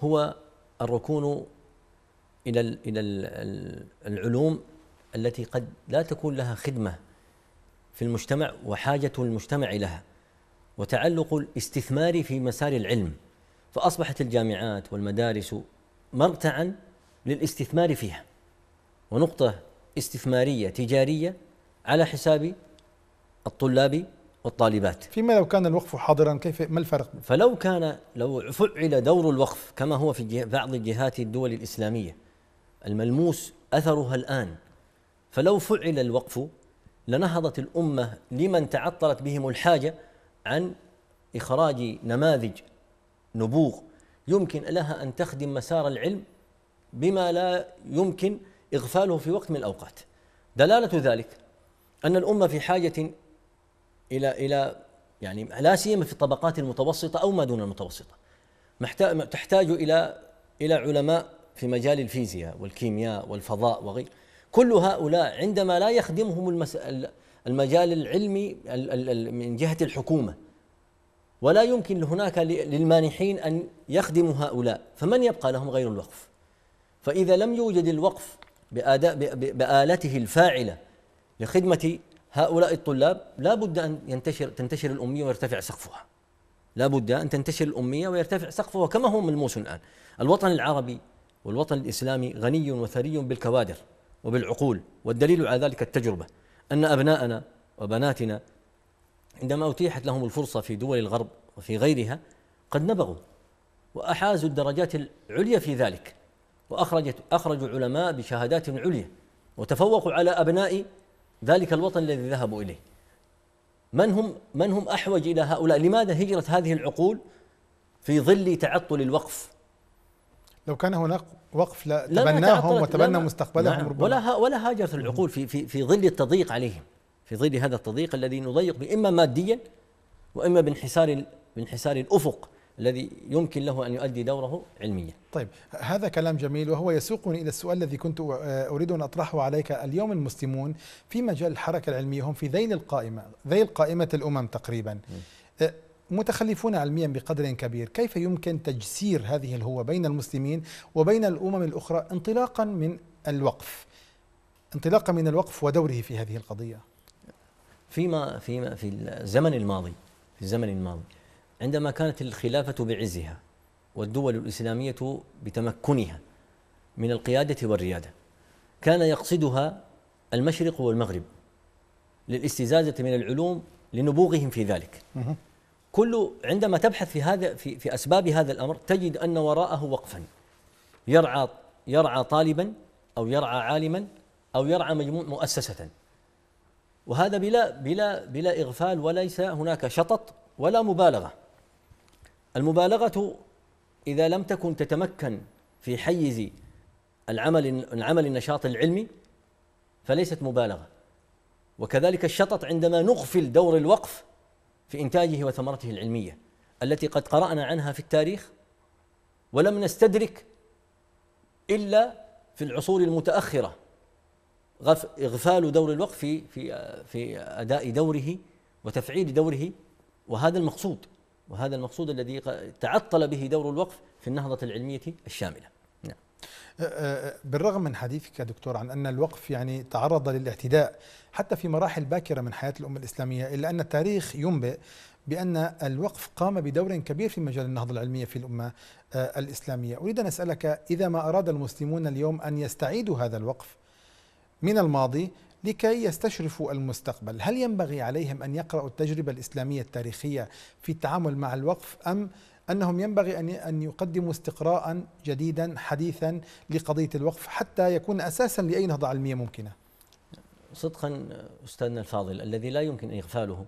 هو الركون إلى إلى العلوم التي قد لا تكون لها خدمة في المجتمع وحاجة المجتمع لها وتعلق الاستثمار في مسار العلم فأصبحت الجامعات والمدارس مرتعا للاستثمار فيها ونقطة استثمارية تجارية على حساب الطلاب والطالبات فيما لو كان الوقف حاضرا كيف ما الفرق فلو كان لو فعل دور الوقف كما هو في بعض جهات الدول الإسلامية الملموس أثرها الآن فلو فعل الوقف لنهضت الأمة لمن تعطلت بهم الحاجة عن إخراج نماذج نبوغ يمكن لها أن تخدم مسار العلم بما لا يمكن إغفاله في وقت من الأوقات دلالة ذلك أن الأمة في حاجة إلى إلى يعني لا سيما في الطبقات المتوسطة أو ما دون المتوسطة تحتاج إلى إلى علماء في مجال الفيزياء والكيمياء والفضاء وغيره كل هؤلاء عندما لا يخدمهم المجال العلمي من جهة الحكومة ولا يمكن هناك للمانحين أن يخدموا هؤلاء فمن يبقى لهم غير الوقف فإذا لم يوجد الوقف بآداء بآلته الفاعلة لخدمة هؤلاء الطلاب لا بد أن ينتشر تنتشر الأمية ويرتفع سقفها لا بد أن تنتشر الأمية ويرتفع سقفها كما هو ملموس الآن الوطن العربي والوطن الإسلامي غني وثري بالكوادر وبالعقول والدليل على ذلك التجربة أن أبناءنا وبناتنا عندما أتيحت لهم الفرصة في دول الغرب وفي غيرها قد نبغوا وأحازوا الدرجات العليا في ذلك وأخرجت أخرجوا علماء بشهادات عليا وتفوقوا على أبناء ذلك الوطن الذي ذهبوا إليه من هم من هم أحوج إلى هؤلاء لماذا هجرت هذه العقول في ظل تعطل الوقف لو كان هناك وقف لتبناهم وتبنى مستقبلهم نعم ولا ولا هاجرت العقول في في في ظل التضييق عليهم في ظل هذا التضييق الذي نضيق به إما ماديا وإما بانحسار بانحسار الأفق الذي يمكن له أن يؤدي دوره علميا طيب هذا كلام جميل وهو يسوقني إلى السؤال الذي كنت أريد أن أطرحه عليك اليوم المسلمون في مجال الحركة العلمية هم في ذيل القائمة ذيل قائمة الأمم تقريبا متخلفون علميا بقدر كبير كيف يمكن تجسير هذه الهوة بين المسلمين وبين الأمم الأخرى انطلاقا من الوقف انطلاقا من الوقف ودوره في هذه القضية فيما فيما في الزمن الماضي في الزمن الماضي عندما كانت الخلافة بعزها والدول الإسلامية بتمكنها من القيادة والريادة كان يقصدها المشرق والمغرب للاستزادة من العلوم لنبوغهم في ذلك كل عندما تبحث في هذا في, في أسباب هذا الأمر تجد أن وراءه وقفا يرعى يرعى طالبا أو يرعى عالما أو يرعى مجموع مؤسسة وهذا بلا بلا بلا إغفال وليس هناك شطط ولا مبالغة المبالغة إذا لم تكن تتمكن في حيز العمل العمل النشاط العلمي فليست مبالغة وكذلك الشطط عندما نغفل دور الوقف في إنتاجه وثمرته العلمية التي قد قرأنا عنها في التاريخ ولم نستدرك إلا في العصور المتأخرة اغفال دور الوقف في في في اداء دوره وتفعيل دوره وهذا المقصود وهذا المقصود الذي تعطل به دور الوقف في النهضه العلميه الشامله. نعم. أه، أه، أه، بالرغم من حديثك دكتور عن ان الوقف يعني تعرض للاعتداء حتى في مراحل باكره من حياه الامه الاسلاميه الا ان التاريخ ينبئ بأن الوقف قام بدور كبير في مجال النهضة العلمية في الأمة الإسلامية أريد أن أسألك إذا ما أراد المسلمون اليوم أن يستعيدوا هذا الوقف من الماضي لكي يستشرفوا المستقبل هل ينبغي عليهم أن يقرأوا التجربة الإسلامية التاريخية في التعامل مع الوقف أم أنهم ينبغي أن يقدموا استقراء جديدا حديثا لقضية الوقف حتى يكون أساسا لأي نهضة علمية ممكنة صدقا أستاذنا الفاضل الذي لا يمكن إغفاله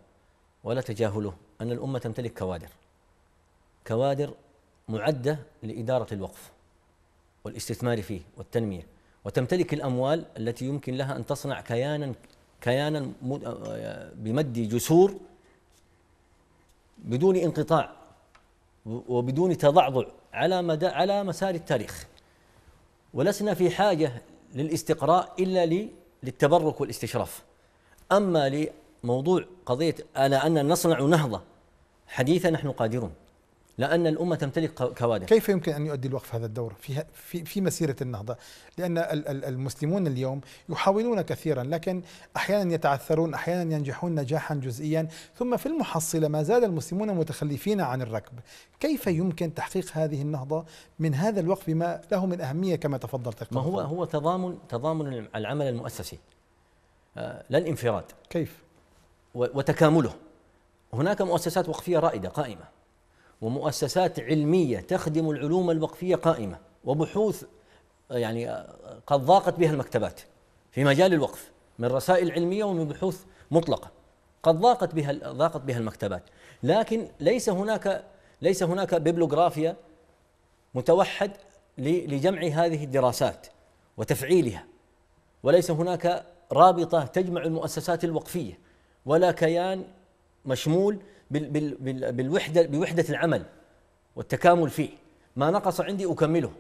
ولا تجاهله أن الأمة تمتلك كوادر كوادر معدة لإدارة الوقف والاستثمار فيه والتنمية وتمتلك الأموال التي يمكن لها أن تصنع كيانا كيانا آه، بمد جسور بدون انقطاع وبدون تضعضع على مدى على مسار التاريخ ولسنا في حاجة للاستقراء إلا للتبرك والاستشراف أما لموضوع قضية على أن نصنع نهضة حديثة نحن قادرون لأن الأمة تمتلك كوادر كيف يمكن أن يؤدي الوقف هذا الدور في, في, في مسيرة النهضة لأن المسلمون اليوم يحاولون كثيرا لكن أحيانا يتعثرون أحيانا ينجحون نجاحا جزئيا ثم في المحصلة ما زال المسلمون متخلفين عن الركب كيف يمكن تحقيق هذه النهضة من هذا الوقف بما له من أهمية كما تفضلت ما هو هو تضامن تضامن العمل المؤسسي آه، لا الانفراد كيف وتكامله هناك مؤسسات وقفية رائدة قائمة ومؤسسات علميه تخدم العلوم الوقفيه قائمه وبحوث يعني قد ضاقت بها المكتبات في مجال الوقف من رسائل علميه ومن بحوث مطلقه قد ضاقت بها ضاقت بها المكتبات لكن ليس هناك ليس هناك بيبلوغرافيا متوحد لجمع هذه الدراسات وتفعيلها وليس هناك رابطه تجمع المؤسسات الوقفيه ولا كيان مشمول بال بال بالوحده بوحده العمل والتكامل فيه ما نقص عندي اكمله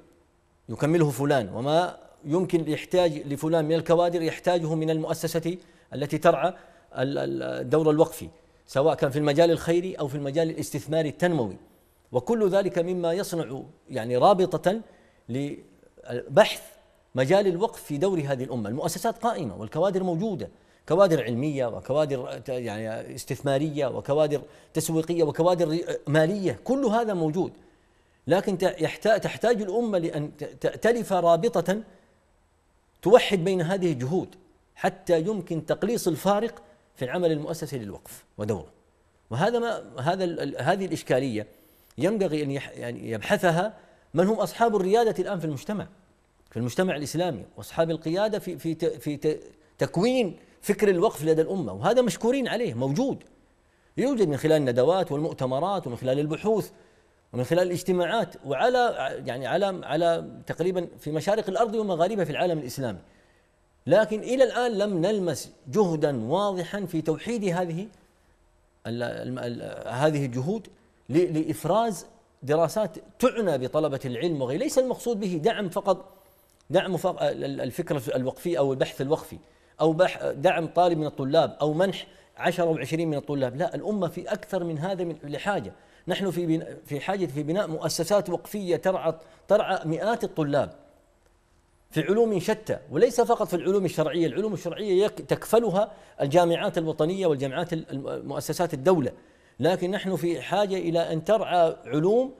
يكمله فلان وما يمكن يحتاج لفلان من الكوادر يحتاجه من المؤسسه التي ترعى الدور الوقفي سواء كان في المجال الخيري او في المجال الاستثماري التنموي وكل ذلك مما يصنع يعني رابطه لبحث مجال الوقف في دور هذه الامه المؤسسات قائمه والكوادر موجوده كوادر علميه وكوادر يعني استثماريه وكوادر تسويقيه وكوادر ماليه كل هذا موجود لكن تحتاج الامه لان تالف رابطه توحد بين هذه الجهود حتى يمكن تقليص الفارق في العمل المؤسسي للوقف ودوره وهذا ما هذا هذه الاشكاليه ينبغي ان يعني يبحثها من هم اصحاب الرياده الان في المجتمع في المجتمع الاسلامي واصحاب القياده في في في تكوين فكر الوقف لدى الامه وهذا مشكورين عليه موجود يوجد من خلال الندوات والمؤتمرات ومن خلال البحوث ومن خلال الاجتماعات وعلى يعني على على تقريبا في مشارق الارض ومغاربها في العالم الاسلامي. لكن الى الان لم نلمس جهدا واضحا في توحيد هذه هذه الجهود لافراز دراسات تعنى بطلبه العلم وغيره، ليس المقصود به دعم فقط دعم الفكره الوقفيه او البحث الوقفي. او دعم طالب من الطلاب او منح 10 او 20 من الطلاب لا الامه في اكثر من هذا من لحاجه نحن في في حاجه في بناء مؤسسات وقفيه ترعى ترعى مئات الطلاب في علوم شتى وليس فقط في العلوم الشرعيه، العلوم الشرعيه تكفلها الجامعات الوطنيه والجامعات المؤسسات الدوله، لكن نحن في حاجه الى ان ترعى علوم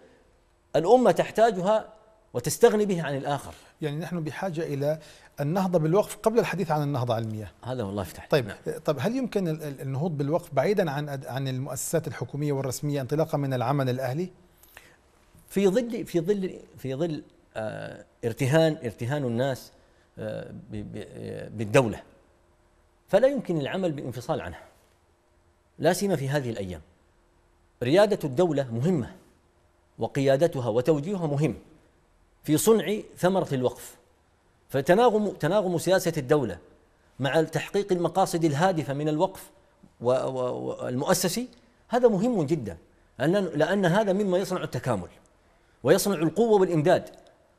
الامه تحتاجها وتستغني به عن الآخر يعني نحن بحاجة إلى النهضة بالوقف قبل الحديث عن النهضة علمية هذا والله يفتح طيب نعم. آه، طب هل يمكن النهوض بالوقف بعيدا عن عن المؤسسات الحكومية والرسمية انطلاقا من العمل الأهلي؟ في ظل في ظل في ظل آه ارتهان ارتهان الناس آه, آه، بالدولة فلا يمكن العمل بانفصال عنها لا سيما في هذه الأيام ريادة الدولة مهمة وقيادتها وتوجيهها مهم في صنع ثمرة الوقف فتناغم تناغم سياسة الدولة مع تحقيق المقاصد الهادفة من الوقف والمؤسسي هذا مهم جدا لأن هذا مما يصنع التكامل ويصنع القوة والإمداد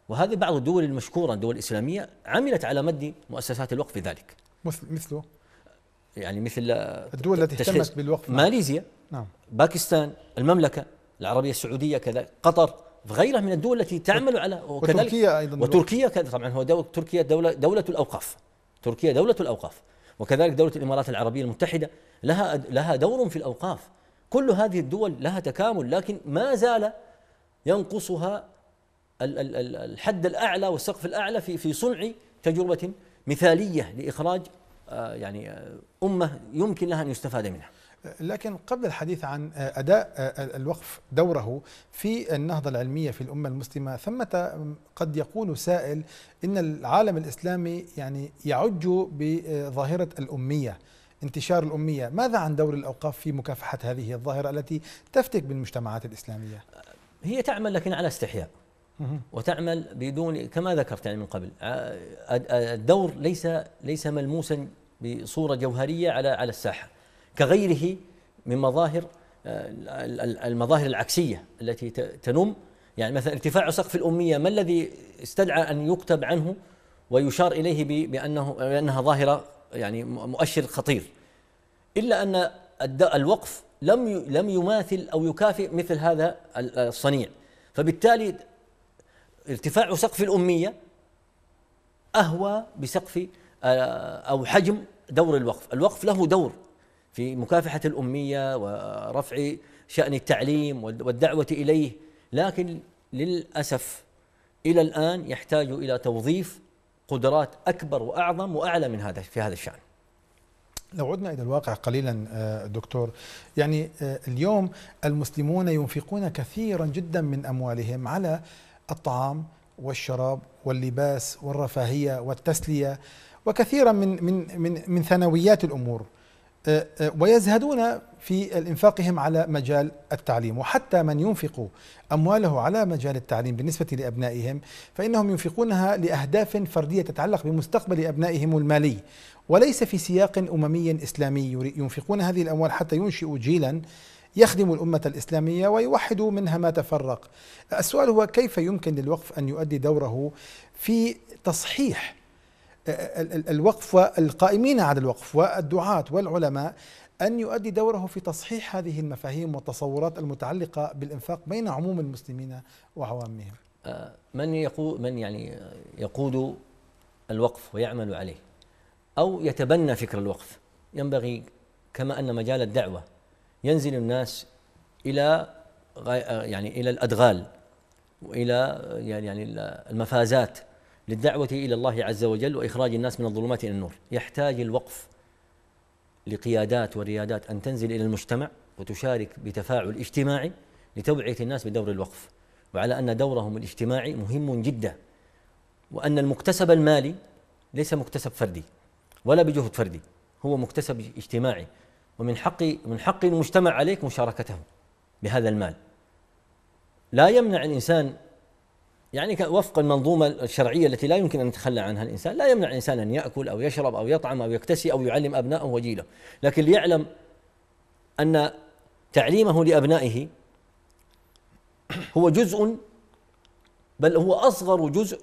وهذه بعض الدول المشكورة الدول الإسلامية عملت على مد مؤسسات الوقف في ذلك مثله يعني مثل آه، الدول التي اهتمت بالوقف ماليزيا نعم باكستان المملكة العربية السعودية كذلك قطر في غيرها من الدول التي تعمل على وكذلك وتركيا ايضا وتركيا طبعا هو دول تركيا دوله دوله الاوقاف تركيا دوله الاوقاف وكذلك دوله الامارات العربيه المتحده لها لها دور في الاوقاف كل هذه الدول لها تكامل لكن ما زال ينقصها الحد الاعلى والسقف الاعلى في في صنع تجربه مثاليه لاخراج آه، يعني آه، امه يمكن لها ان يستفاد منها لكن قبل الحديث عن أداء الوقف دوره في النهضة العلمية في الأمة المسلمة ثمة قد يقول سائل إن العالم الإسلامي يعني يعج بظاهرة الأمية انتشار الأمية ماذا عن دور الأوقاف في مكافحة هذه الظاهرة التي تفتك بالمجتمعات الإسلامية هي تعمل لكن على استحياء وتعمل بدون كما ذكرت يعني من قبل الدور ليس ليس ملموسا بصوره جوهريه على على الساحه كغيره من مظاهر آه، المظاهر العكسية التي تنم يعني مثلا ارتفاع سقف الأمية ما الذي استدعى أن يكتب عنه ويشار إليه بأنه بأنها ظاهرة يعني مؤشر خطير إلا أن الوقف لم لم يماثل أو يكافئ مثل هذا الصنيع فبالتالي ارتفاع سقف الأمية أهوى بسقف آه، أو حجم دور الوقف الوقف له دور في مكافحة الأمية ورفع شأن التعليم والدعوة إليه لكن للأسف إلى الآن يحتاج إلى توظيف قدرات أكبر وأعظم وأعلى من هذا في هذا الشأن لو عدنا إلى الواقع قليلا آه، دكتور يعني آه، اليوم المسلمون ينفقون كثيرا جدا من أموالهم على الطعام والشراب واللباس والرفاهية والتسلية وكثيرا من من من من ثانويات الأمور أه، أه، ويزهدون في انفاقهم على مجال التعليم وحتى من ينفق امواله على مجال التعليم بالنسبه لابنائهم فانهم ينفقونها لاهداف فرديه تتعلق بمستقبل ابنائهم المالي وليس في سياق اممي اسلامي ينفقون هذه الاموال حتى ينشئوا جيلا يخدم الأمة الإسلامية ويوحد منها ما تفرق السؤال هو كيف يمكن للوقف أن يؤدي دوره في تصحيح الوقف والقائمين على الوقف والدعاة والعلماء أن يؤدي دوره في تصحيح هذه المفاهيم والتصورات المتعلقة بالإنفاق بين عموم المسلمين وعوامهم أه، من يقود من يعني يقود الوقف ويعمل عليه أو يتبنى فكر الوقف ينبغي كما أن مجال الدعوة ينزل الناس إلى يعني إلى الأدغال وإلى يعني, يعني المفازات للدعوة إلى الله عز وجل وإخراج الناس من الظلمات إلى النور يحتاج الوقف لقيادات وريادات أن تنزل إلى المجتمع وتشارك بتفاعل اجتماعي لتوعية الناس بدور الوقف وعلى أن دورهم الاجتماعي مهم جدا وأن المكتسب المالي ليس مكتسب فردي ولا بجهد فردي هو مكتسب اجتماعي ومن حق من حق المجتمع عليك مشاركته بهذا المال لا يمنع الإنسان يعني وفق المنظومة الشرعية التي لا يمكن أن يتخلى عنها الإنسان لا يمنع الإنسان أن يأكل أو يشرب أو يطعم أو يكتسي أو يعلم أبنائه وجيله لكن ليعلم أن تعليمه لأبنائه هو جزء بل هو أصغر جزء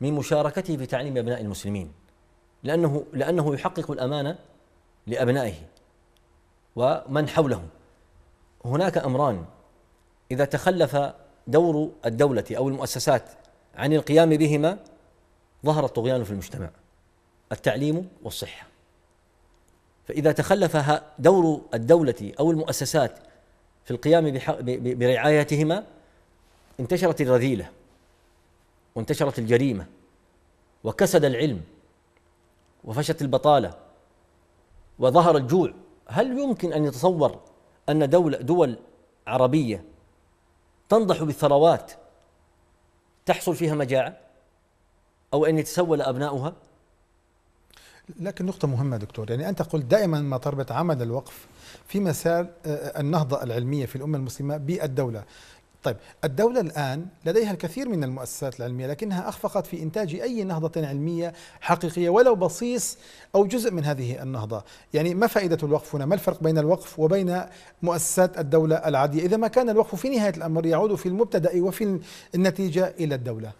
من مشاركته في تعليم أبناء المسلمين لأنه لأنه يحقق الأمانة لأبنائه ومن حوله هناك أمران إذا تخلف دور الدولة أو المؤسسات عن القيام بهما ظهر الطغيان في المجتمع التعليم والصحة فإذا تخلف دور الدولة أو المؤسسات في القيام برعايتهما انتشرت الرذيلة وانتشرت الجريمة وكسد العلم وفشت البطالة وظهر الجوع هل يمكن أن يتصور أن دولة دول عربية تنضح بالثروات تحصل فيها مجاعة أو أن يتسول أبناؤها لكن نقطة مهمة دكتور يعني أنت قلت دائما ما تربط عمل الوقف في مسار آه، آه، النهضة العلمية في الأمة المسلمة بالدولة طيب الدولة الآن لديها الكثير من المؤسسات العلمية لكنها أخفقت في إنتاج أي نهضة علمية حقيقية ولو بصيص أو جزء من هذه النهضة يعني ما فائدة الوقف هنا ما الفرق بين الوقف وبين مؤسسات الدولة العادية إذا ما كان الوقف في نهاية الأمر يعود في المبتدأ وفي النتيجة إلى الدولة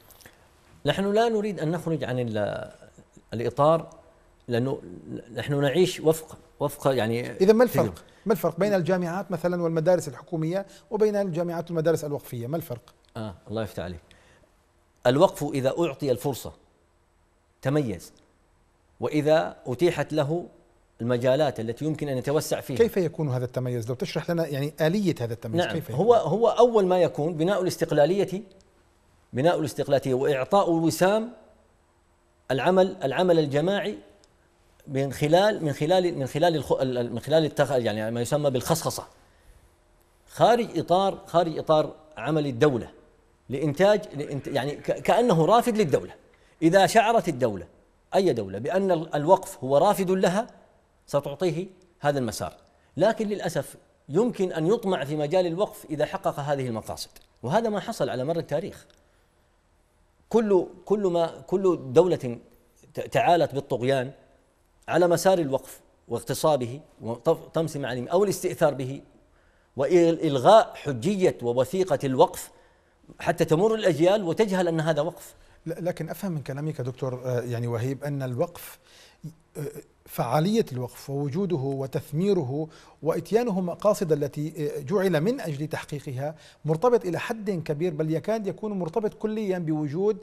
نحن لا نريد أن نخرج عن الإطار لأنه نحن نعيش وفق وفق يعني اذا ما الفرق؟ ما الفرق بين الجامعات مثلا والمدارس الحكوميه وبين الجامعات والمدارس الوقفيه؟ ما الفرق؟ اه الله يفتح عليك. الوقف اذا اعطي الفرصه تميز واذا اتيحت له المجالات التي يمكن ان يتوسع فيها كيف يكون هذا التميز لو تشرح لنا يعني اليه هذا التميز نعم كيف يكون؟ هو هو اول ما يكون بناء الاستقلاليه بناء الاستقلاليه واعطاء الوسام العمل العمل الجماعي من خلال من خلال من خلال من خلال يعني ما يسمى بالخصخصه خارج اطار خارج اطار عمل الدوله لانتاج يعني كانه رافد للدوله اذا شعرت الدوله اي دوله بان الوقف هو رافد لها ستعطيه هذا المسار لكن للاسف يمكن ان يطمع في مجال الوقف اذا حقق هذه المقاصد وهذا ما حصل على مر التاريخ كل كل ما كل دوله تعالت بالطغيان على مسار الوقف واغتصابه وطمس معالمه أو الاستئثار به وإلغاء حجية ووثيقة الوقف حتى تمر الأجيال وتجهل أن هذا وقف لكن أفهم من كلامك دكتور آه، يعني وهيب أن الوقف آه، فعالية الوقف ووجوده وتثميره وإتيانه مقاصد التي آه، جعل من أجل تحقيقها مرتبط إلى حد كبير بل يكاد يكون مرتبط كليا بوجود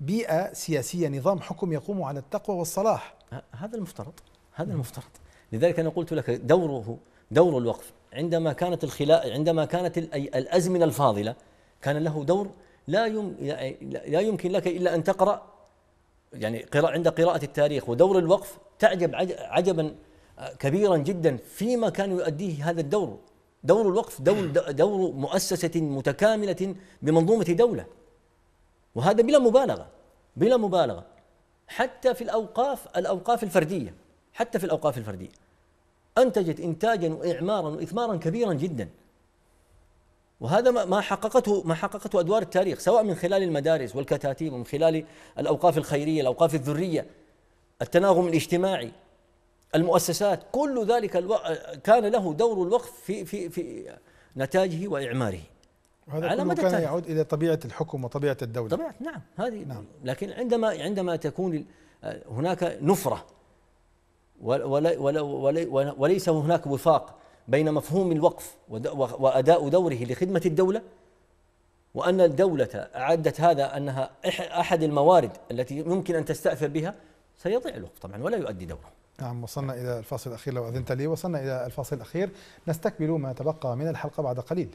بيئة سياسية نظام حكم يقوم على التقوى والصلاح هذا المفترض هذا المفترض لذلك انا قلت لك دوره دور الوقف عندما كانت الخلاء عندما كانت الازمنه الفاضله كان له دور لا يم لا يمكن لك الا ان تقرا يعني قراء عند قراءة التاريخ ودور الوقف تعجب عجبا آه، كبيرا جدا فيما كان يؤديه هذا الدور دور الوقف دور, دور مؤسسة متكاملة بمنظومة دولة وهذا بلا مبالغة بلا مبالغة حتى في الأوقاف الأوقاف الفردية حتى في الأوقاف الفردية أنتجت إنتاجا وإعمارا وإثمارا كبيرا جدا وهذا ما حققته ما حققته أدوار التاريخ سواء من خلال المدارس والكتاتيب ومن خلال الأوقاف الخيرية الأوقاف الذرية التناغم الاجتماعي المؤسسات كل ذلك كان له دور الوقف في في في نتاجه وإعماره وهذا على مدى كان يعود الى طبيعه الحكم وطبيعه الدوله طبيعه نعم هذه نعم لكن عندما عندما تكون آه، هناك نفره وليس هناك وفاق بين مفهوم الوقف واداء دوره لخدمه الدوله وان الدوله اعدت هذا انها احد الموارد التي يمكن ان تستاثر بها سيضيع الوقف طبعا ولا يؤدي دوره نعم وصلنا إلى الفاصل الأخير لو أذنت لي وصلنا إلى الفاصل الأخير نستكمل ما تبقى من الحلقة بعد قليل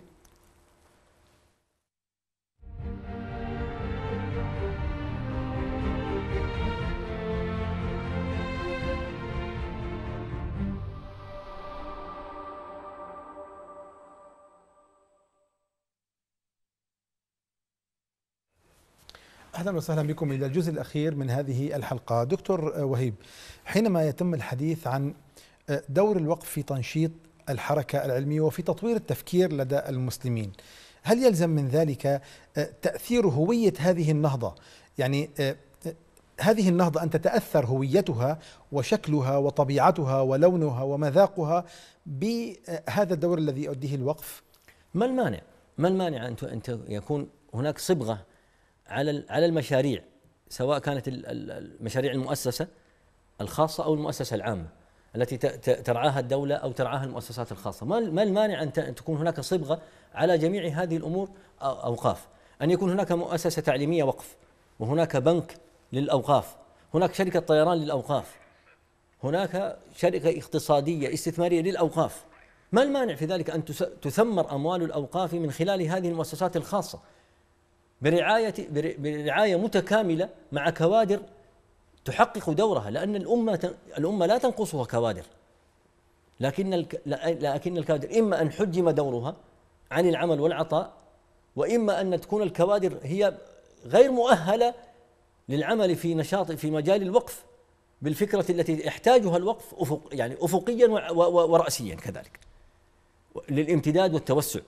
اهلا وسهلا بكم الى الجزء الاخير من هذه الحلقه دكتور وهيب حينما يتم الحديث عن دور الوقف في تنشيط الحركه العلميه وفي تطوير التفكير لدى المسلمين هل يلزم من ذلك تاثير هويه هذه النهضه يعني هذه النهضه ان تتاثر هويتها وشكلها وطبيعتها ولونها ومذاقها بهذا الدور الذي يؤديه الوقف ما المانع ما المانع ان يكون هناك صبغه على على المشاريع سواء كانت المشاريع المؤسسه الخاصه او المؤسسه العامه التي ترعاها الدوله او ترعاها المؤسسات الخاصه، ما المانع ان تكون هناك صبغه على جميع هذه الامور اوقاف، ان يكون هناك مؤسسه تعليميه وقف وهناك بنك للاوقاف، هناك شركه طيران للاوقاف. هناك شركه اقتصاديه استثماريه للاوقاف. ما المانع في ذلك ان تثمر اموال الاوقاف من خلال هذه المؤسسات الخاصه؟ برعاية برعاية متكاملة مع كوادر تحقق دورها لأن الأمة الأمة لا تنقصها كوادر لكن لكن الكوادر إما أن حجم دورها عن العمل والعطاء وإما أن تكون الكوادر هي غير مؤهلة للعمل في نشاط في مجال الوقف بالفكرة التي يحتاجها الوقف أفق يعني أفقيا ورأسيا كذلك للامتداد والتوسع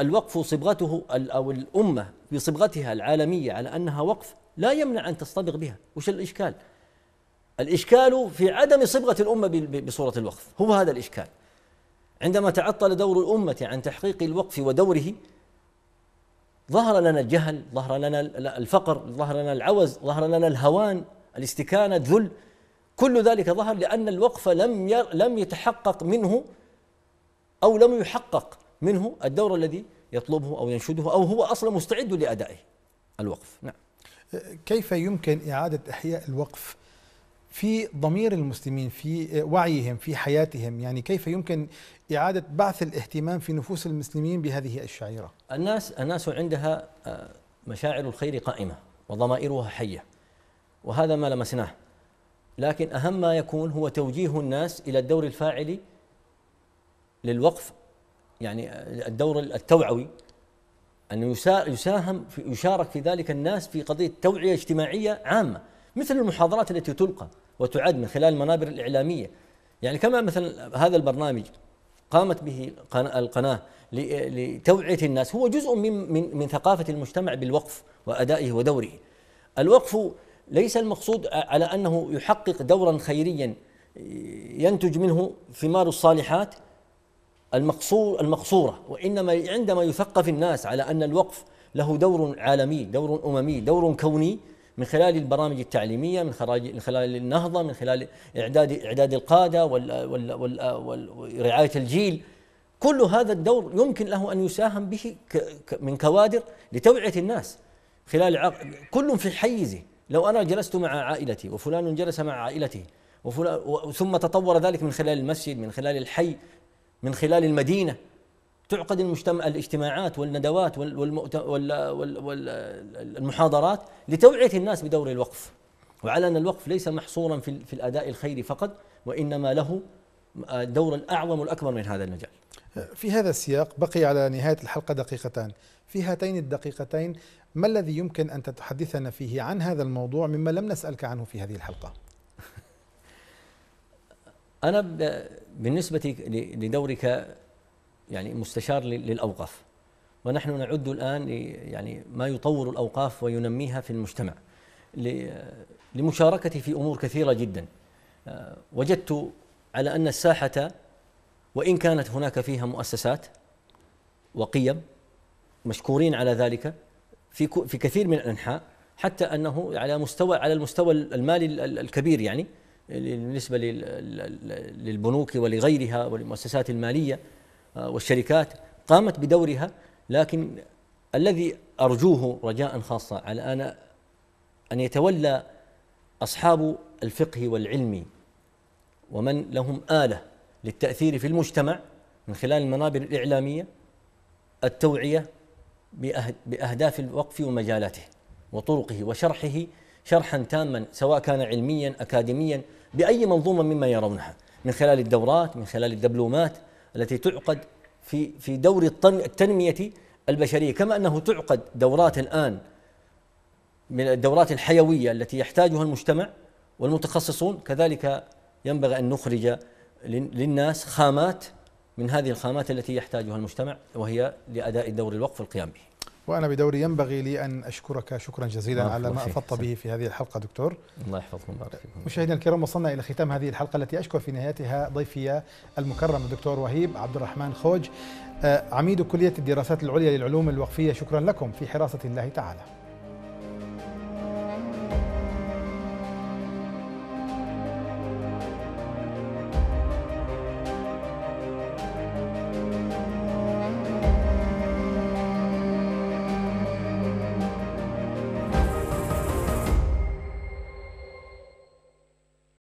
الوقف صبغته أو الأمة بصبغتها العالمية على أنها وقف لا يمنع أن تصطبغ بها وش الإشكال الإشكال في عدم صبغة الأمة بصورة الوقف هو هذا الإشكال عندما تعطل دور الأمة عن تحقيق الوقف ودوره ظهر لنا الجهل ظهر لنا الفقر ظهر لنا العوز ظهر لنا الهوان الاستكانة الذل كل ذلك ظهر لأن الوقف لم لم يتحقق منه أو لم يحقق منه الدور الذي يطلبه أو ينشده أو هو أصلا مستعد لأدائه الوقف نعم كيف يمكن إعادة إحياء الوقف في ضمير المسلمين في وعيهم في حياتهم يعني كيف يمكن إعادة بعث الاهتمام في نفوس المسلمين بهذه الشعيرة الناس الناس عندها آه، مشاعر الخير قائمة وضمائرها حية وهذا ما لمسناه لكن أهم ما يكون هو توجيه الناس إلى الدور الفاعل للوقف يعني الدور التوعوي أن يساهم في يشارك في ذلك الناس في قضية توعية اجتماعية عامة مثل المحاضرات التي تلقى وتعد من خلال المنابر الإعلامية يعني كما مثلا هذا البرنامج قامت به القناة لتوعية الناس هو جزء من, من, من ثقافة المجتمع بالوقف وأدائه ودوره الوقف ليس المقصود على أنه يحقق دورا خيريا ينتج منه ثمار الصالحات المقصور المقصورة وإنما عندما يثقف الناس على أن الوقف له دور عالمي دور أممي دور كوني من خلال البرامج التعليمية من خلال من خلال النهضة من خلال إعداد إعداد القادة ورعاية الجيل كل هذا الدور يمكن له أن يساهم به من كوادر لتوعية الناس خلال كل في حيزه لو أنا جلست مع عائلتي وفلان جلس مع عائلته وفلان ثم تطور ذلك من خلال المسجد من خلال الحي من خلال المدينه تعقد المجتمع الاجتماعات والندوات والمحاضرات لتوعيه الناس بدور الوقف وعلى ان الوقف ليس محصورا في, في الاداء الخيري فقط وانما له دور الاعظم والاكبر من هذا المجال. في هذا السياق بقي على نهايه الحلقه دقيقتان، في هاتين الدقيقتين ما الذي يمكن ان تتحدثنا فيه عن هذا الموضوع مما لم نسالك عنه في هذه الحلقه؟ أنا بالنسبة لدورك يعني مستشار للأوقاف ونحن نعد الآن يعني ما يطور الأوقاف وينميها في المجتمع لمشاركتي في أمور كثيرة جدا آه، وجدت على أن الساحة وإن كانت هناك فيها مؤسسات وقيم مشكورين على ذلك في في كثير من الأنحاء حتى أنه على مستوى على المستوى المالي الكبير يعني يعني بالنسبة للبنوك ولغيرها والمؤسسات المالية آه، والشركات قامت بدورها لكن الذي أرجوه رجاء خاصة على أن أن يتولى أصحاب الفقه والعلم ومن لهم آلة للتأثير في المجتمع من خلال المنابر الإعلامية التوعية بأهداف الوقف ومجالاته وطرقه وشرحه شرحا تاما سواء كان علميا أكاديميا بأي منظومة مما يرونها من خلال الدورات من خلال الدبلومات التي تعقد في في دور التنمية البشرية كما أنه تعقد دورات الآن من الدورات الحيوية التي يحتاجها المجتمع والمتخصصون كذلك ينبغي أن نخرج للناس خامات من هذه الخامات التي يحتاجها المجتمع وهي لأداء دور الوقف والقيام به وأنا بدوري ينبغي لي أن أشكرك شكرا جزيلا على ما أفضت به في هذه الحلقة دكتور الله يحفظكم بارك فيكم مشاهدينا الكرام وصلنا إلى ختام هذه الحلقة التي أشكر في نهايتها ضيفي المكرم الدكتور وهيب عبد الرحمن خوج آه، عميد كلية الدراسات العليا للعلوم الوقفية شكرا لكم في حراسة الله تعالى